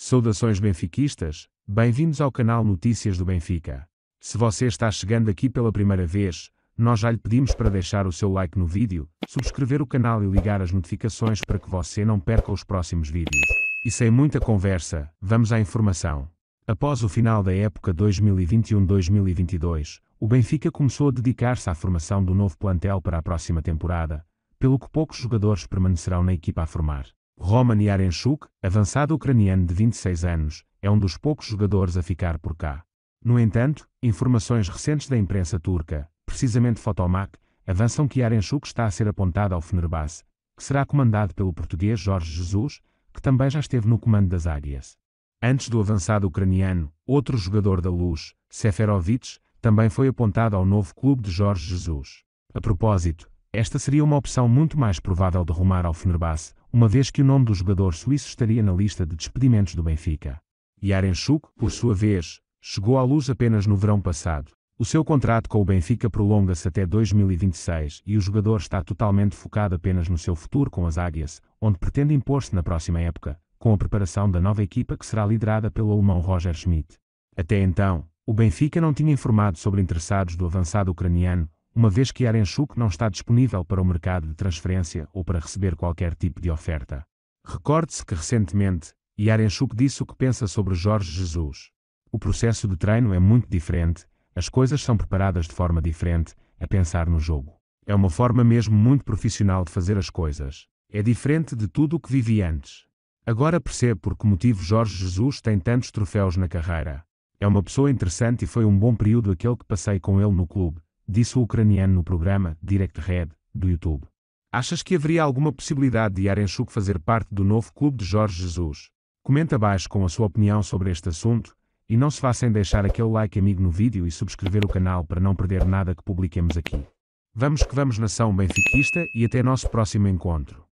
Saudações benfiquistas, bem-vindos ao canal Notícias do Benfica. Se você está chegando aqui pela primeira vez, nós já lhe pedimos para deixar o seu like no vídeo, subscrever o canal e ligar as notificações para que você não perca os próximos vídeos. E sem muita conversa, vamos à informação. Após o final da época 2021-2022, o Benfica começou a dedicar-se à formação do novo plantel para a próxima temporada, pelo que poucos jogadores permanecerão na equipa a formar. Roman Yarenchuk, avançado ucraniano de 26 anos, é um dos poucos jogadores a ficar por cá. No entanto, informações recentes da imprensa turca, precisamente Fotomac, avançam que Yarenchuk está a ser apontado ao Fenerbahçe, que será comandado pelo português Jorge Jesus, que também já esteve no comando das Águias. Antes do avançado ucraniano, outro jogador da Luz, Seferovic, também foi apontado ao novo clube de Jorge Jesus. A propósito, esta seria uma opção muito mais provável de rumar ao Fenerbahçe, uma vez que o nome do jogador suíço estaria na lista de despedimentos do Benfica. Yarenchuk, por sua vez, chegou à luz apenas no verão passado. O seu contrato com o Benfica prolonga-se até 2026 e o jogador está totalmente focado apenas no seu futuro com as Águias, onde pretende impor-se na próxima época, com a preparação da nova equipa que será liderada pelo alemão Roger Schmidt. Até então, o Benfica não tinha informado sobre interessados do avançado ucraniano, uma vez que Arenchuk não está disponível para o mercado de transferência ou para receber qualquer tipo de oferta. Recorde-se que recentemente, Yarenchuk disse o que pensa sobre Jorge Jesus. O processo de treino é muito diferente, as coisas são preparadas de forma diferente, a pensar no jogo. É uma forma mesmo muito profissional de fazer as coisas. É diferente de tudo o que vivi antes. Agora percebo por que motivo Jorge Jesus tem tantos troféus na carreira. É uma pessoa interessante e foi um bom período aquele que passei com ele no clube, disse o ucraniano no programa Direct Red, do YouTube. Achas que haveria alguma possibilidade de Arenchuk fazer parte do novo clube de Jorge Jesus? Comenta abaixo com a sua opinião sobre este assunto, e não se vá sem deixar aquele like amigo no vídeo e subscrever o canal para não perder nada que publiquemos aqui. Vamos que vamos nação benfiquista e até nosso próximo encontro.